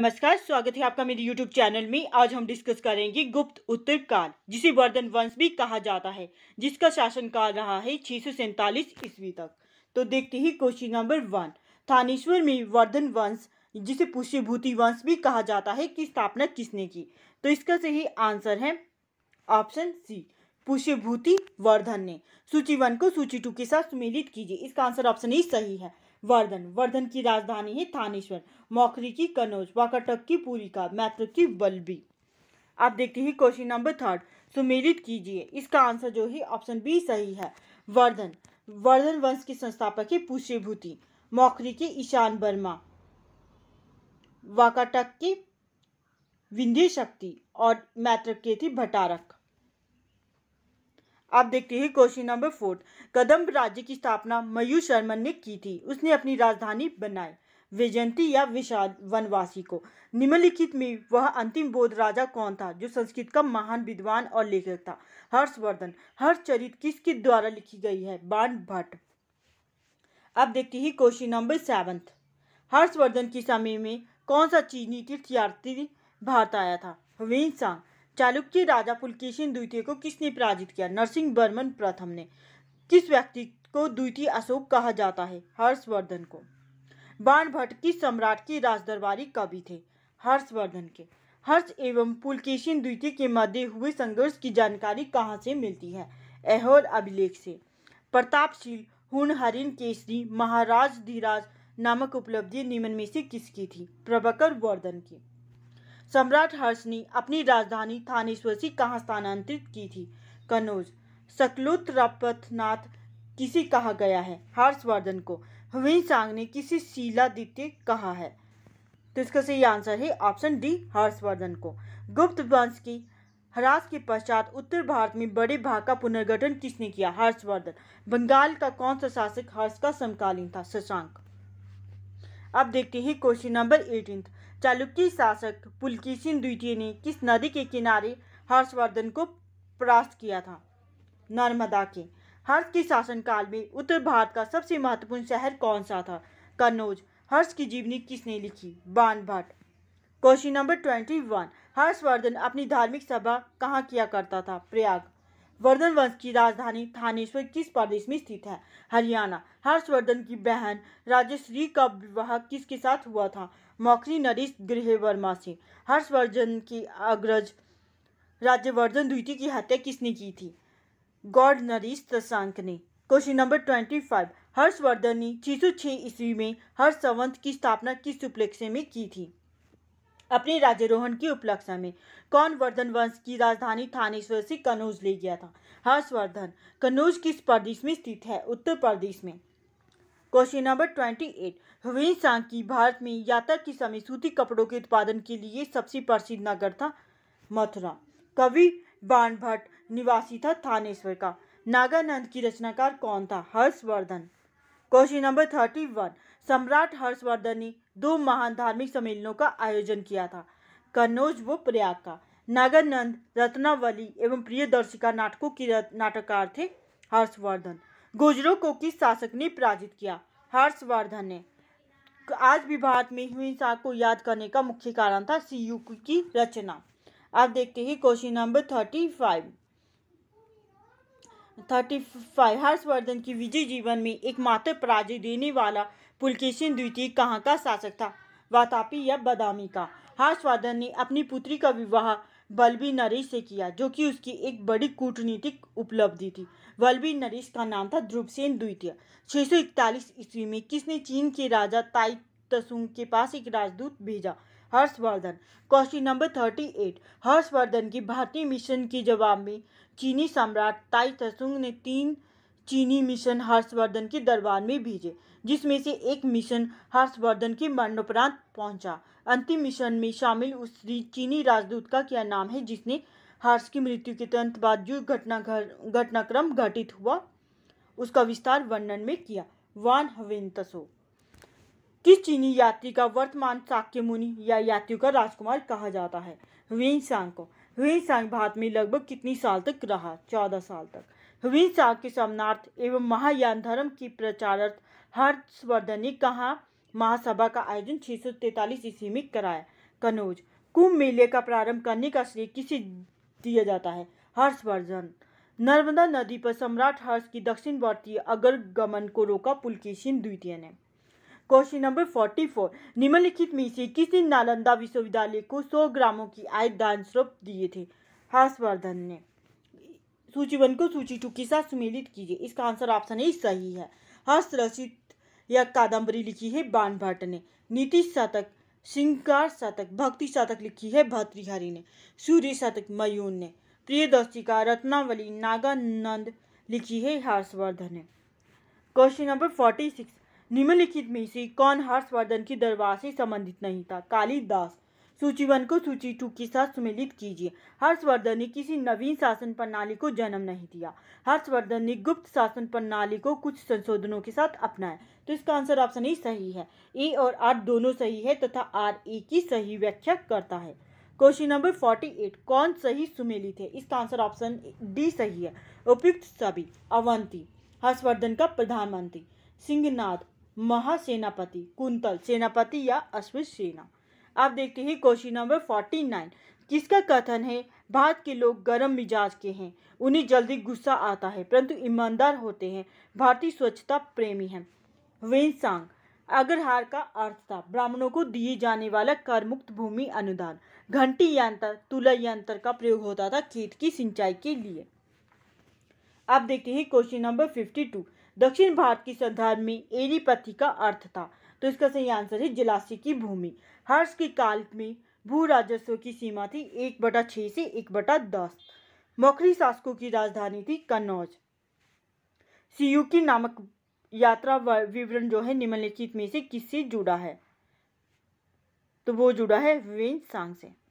नमस्कार स्वागत है आपका मेरे YouTube चैनल में आज हम डिस्कस करेंगे गुप्त उत्तर काल जिसे वर्धन वंश भी कहा जाता है जिसका शासन काल रहा है छह सौ सैतालीस ईस्वी तक तो देखते ही क्वेश्चन नंबर वन थानेश्वर में वर्धन वंश जिसे पुष्यभूति वंश भी कहा जाता है की स्थापना किसने की तो इसका सही आंसर है ऑप्शन सी पुष्यभूति वर्धन ने सूची वन को सूची टू के साथ सुमिलित कीजिए इसका आंसर ऑप्शन ई सही है वर्धन वर्धन की राजधानी है थानेश्वर मौखरी की कनौज वाकाटक की पूरिका मैत्र की बल्बी आप देखते हैं क्वेश्चन नंबर थर्ड सुमेलित कीजिए इसका आंसर जो है ऑप्शन बी सही है वर्धन वर्धन वंश के संस्थापक है पुष्यभूति मौखरी के ईशान वर्मा वाकाटक के विंध्य शक्ति और मैत्रक के थे भटारक आप देखते हैं क्वेश्चन नंबर फोर्थ कदम राज्य की स्थापना मयूर शर्मन ने की थी उसने अपनी राजधानी बनाई वैजयंती या विशाल वनवासी को निम्नलिखित में वह अंतिम बोध राजा कौन था जो संस्कृत का महान विद्वान और लेखक था हर्षवर्धन हर्षचरित किसके द्वारा लिखी गई है बाण भट्ट अब देखते हैं क्वेश्चन नंबर सेवंथ हर्षवर्धन के समय में कौन सा चीनी तीर्थयात्री भारत आया था हुवेन सांग चालुक्य राजा पुलकेशिन द्वितीय को किसने पराजित किया नरसिंह बर्मन प्रथम ने किस व्यक्ति को द्वितीय अशोक कहा जाता है हर्षवर्धन को बाण भट्ट किस सम्राट की राजदरबारी कवि थे हर्षवर्धन के हर्ष एवं पुलकेशिन द्वितीय के मध्य हुए संघर्ष की जानकारी कहाँ से मिलती है एहोर अभिलेख से प्रतापशील हुन हरिन केसरी महाराज धीराज नामक उपलब्धि निम्न में से किसकी थी प्रभाकर वर्धन की सम्राट हर्ष ने अपनी राजधानी थानेश्वर से कहाँ स्थानांतरित की थी कनौज सकलुत रपथनाथ किसी कहा गया है हर्षवर्धन को सांग ने किसे शिलादित्य कहा है तो इसका सही आंसर है ऑप्शन डी हर्षवर्धन को गुप्त वंश की हरास के पश्चात उत्तर भारत में बड़े भाग का पुनर्गठन किसने किया हर्षवर्धन बंगाल का कौन सा शासक हर्ष का समकालीन था शशांक अब देखते हैं क्वेश्चन नंबर एटीन चालुक्य शासक पुलकेशिन द्वितीय ने किस नदी के किनारे हर्षवर्धन को परास्त किया था नर्मदा के हर्ष के शासनकाल में उत्तर भारत का सबसे महत्वपूर्ण शहर कौन सा था कन्नौज हर्ष की जीवनी किसने लिखी Ban Bhatt question number twenty one Harshvardhan अपनी धार्मिक सभा कहाँ किया करता था प्रयाग वर्धन वंश की राजधानी थानेश्वर किस प्रदेश में स्थित है हरियाणा हर्षवर्धन की बहन राजेश्री का विवाह किसके साथ हुआ था मौखरी नरेश गृह वर्मा से हर्षवर्धन की अग्रज राज्यवर्धन द्वितीय की हत्या किसने की थी गौड नरेश तशांक ने question number twenty five Harshvardhan ने छह सौ छह ईस्वी में हर्षवंत की स्थापना किस उपलक्ष्य में की थी अपने राज्यरोहण के उपलक्ष्य में कौन वर्धन वंश की राजधानी थानेश्वर से कन्नौज ले गया था हर्षवर्धन कन्नौज किस प्रदेश में स्थित है उत्तर प्रदेश में question number twenty eight Hiuen Tsang की भारत में यात्रा के समय सूती कपड़ों के उत्पादन के लिए सबसे प्रसिद्ध नगर था मथुरा कवि बाण भट्ट निवासी था थानेश्वर का नागानंद की रचनाकार कौन था Harshvardhan question number thirty one सम्राट हर्षवर्धन ने दो महान धार्मिक सम्मेलनों का आयोजन किया था कन्नौज व प्रयाग का नागानंद रत्नावली एवं प्रिय दर्शिका नाटकों की नाटककार थे हर्षवर्धन गुजरों को किस शासक ने पराजित किया हर्षवर्धन ने आज भी भारत में हिंसा को याद करने का मुख्य कारण था सीयू की रचना आप देखते हैं question number thirty five thirty five Harshvardhan की विजय जीवन में एकमात्र पराजय देने वाला पुलकेशिन द्वितीय कहाँ का शासक था वातापी या बदामी का हर्षवर्धन ने अपनी पुत्री का विवाह बल्बी नरेश से किया जो कि उसकी एक बड़ी कूटनीतिक उपलब्धि थी बल्बी नरेश का नाम था ध्रुवसेन द्वितीय छः सौ इकतालीस ईस्वी में किसने चीन के राजा ताई तसुंग के पास एक राजदूत भेजा Harshvardhan question number thirty eight Harshvardhan की भारतीय मिशन के जवाब में चीनी सम्राट ताई तसुंग ने तीन चीनी मिशन हर्षवर्धन के दरबार में भेजे जिसमें से एक मिशन हर्षवर्धन के मरणोपरांत पहुंचा अंतिम मिशन में शामिल उस चीनी राजदूत का क्या नाम है जिसने हर्ष की मृत्यु के तुरंत बाद जो घटना घटनाक्रम घटित हुआ उसका विस्तार वर्णन में किया वान हवेंतसो किस चीनी यात्री का वर्तमान साक्य मुनि या यात्रियों का राजकुमार कहा जाता है वेन सांग को ह्वी सांग भारत में लगभग कितनी साल तक रहा चौदह साल तक ह्वी सांग के समनार्थ एवं महायान धर्म की प्रचार हर्षवर्धन ने कहा महासभा का आयोजन छह सौ तैतालीस ईस्वी में कराया कनौज कुंभ मेले का प्रारंभ करने का श्रेय किसे दिया जाता है हर्षवर्धन नर्मदा नदी पर सम्राट हर्ष की अगर गमन को रोका पुलकेशिन द्वितीय ने क्वेश्चन नंबर फोर्टी फोर निम्नलिखित में से किसी नालंदा विश्वविद्यालय को सौ ग्रामों की आय दान स्वरूप दिए थे हर्षवर्धन ने सूची वन को सूची टू के साथ सुमेलित कीजिए इसका आंसर ऑप्शन ए सही है हर्ष रचित या कादम्बरी लिखी है बान भट्ट ने नीतीश शतक श्रृंगार शतक भक्ति शतक लिखी है भर्तृहरि ने सूर्य शतक मयून ने प्रियदर्शिका रत्नावली नागानंद लिखी है हर्षवर्धन ने क्वेश्चन नंबर फोर्टी सिक्स निम्नलिखित में से कौन हर्षवर्धन की दरबार से संबंधित नहीं था कालिदास सूची वन को सूची टू के साथ सम्मिलित कीजिए हर्षवर्धन ने किसी नवीन शासन प्रणाली को जन्म नहीं दिया हर्षवर्धन ने गुप्त शासन प्रणाली को कुछ संशोधनों के साथ अपनाया तो इसका आंसर ऑप्शन ई सही है ए और आर दोनों सही है तथा आर ए की सही व्याख्या करता है क्वेश्चन नंबर फोर्टी एट कौन सही सुमेलित है इसका आंसर ऑप्शन डी सही है उपयुक्त सभी अवंती हर्षवर्धन का प्रधानमंत्री सिंहनाथ महासेनापति कुंतल सेनापति या अश्विन सेना आप देखते हैं क्वेश्चन नंबर फोर्टी नाइन जिसका कथन है भारत के लोग गर्म मिजाज के हैं उन्हें जल्दी गुस्सा आता है परंतु ईमानदार होते हैं भारतीय स्वच्छता प्रेमी हैं वेनसांग अग्रहार का अर्थ था ब्राह्मणों को दिए जाने वाला कर मुक्त भूमि अनुदान घंटी यंत्र तुला यंत्र का प्रयोग होता था खेत की सिंचाई के लिए आप देखते हैं क्वेश्चन नंबर फिफ्टी टू दक्षिण भारत की संदर्भ में पथी का अर्थ था तो इसका सही आंसर है जलाशी की भूमि हर्ष के काल में भू राजस्व की सीमा थी एक बटा छः से एक बटा दस मौखरी शासकों की राजधानी थी कन्नौज सीयू की नामक यात्रा विवरण जो है निम्नलिखित में से किससे जुड़ा है तो वो जुड़ा है विवेन सांग से